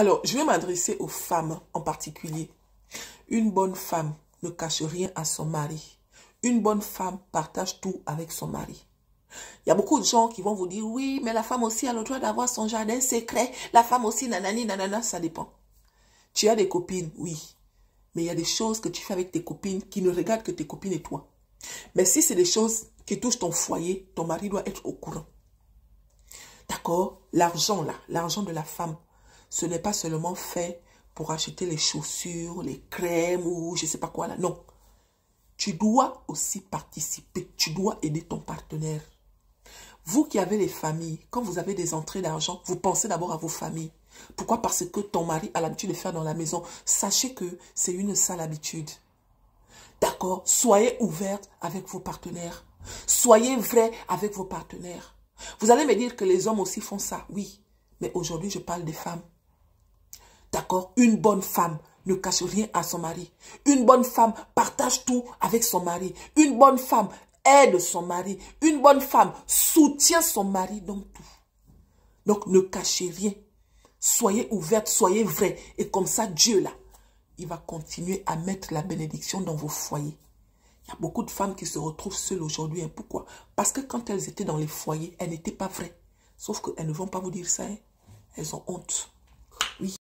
Alors, je vais m'adresser aux femmes en particulier. Une bonne femme ne cache rien à son mari. Une bonne femme partage tout avec son mari. Il y a beaucoup de gens qui vont vous dire, oui, mais la femme aussi a le droit d'avoir son jardin secret. La femme aussi, nanani, nanana, ça dépend. Tu as des copines, oui. Mais il y a des choses que tu fais avec tes copines qui ne regardent que tes copines et toi. Mais si c'est des choses qui touchent ton foyer, ton mari doit être au courant. D'accord L'argent, là, l'argent de la femme, ce n'est pas seulement fait pour acheter les chaussures, les crèmes ou je ne sais pas quoi là. Non. Tu dois aussi participer. Tu dois aider ton partenaire. Vous qui avez les familles, quand vous avez des entrées d'argent, vous pensez d'abord à vos familles. Pourquoi Parce que ton mari a l'habitude de faire dans la maison. Sachez que c'est une sale habitude. D'accord Soyez ouverte avec vos partenaires. Soyez vrai avec vos partenaires. Vous allez me dire que les hommes aussi font ça. Oui. Mais aujourd'hui, je parle des femmes. Une bonne femme ne cache rien à son mari. Une bonne femme partage tout avec son mari. Une bonne femme aide son mari. Une bonne femme soutient son mari dans tout. Donc ne cachez rien. Soyez ouverte, soyez vraie. Et comme ça, Dieu là, il va continuer à mettre la bénédiction dans vos foyers. Il y a beaucoup de femmes qui se retrouvent seules aujourd'hui. Hein. Pourquoi Parce que quand elles étaient dans les foyers, elles n'étaient pas vraies. Sauf qu'elles ne vont pas vous dire ça. Hein. Elles ont honte. Oui.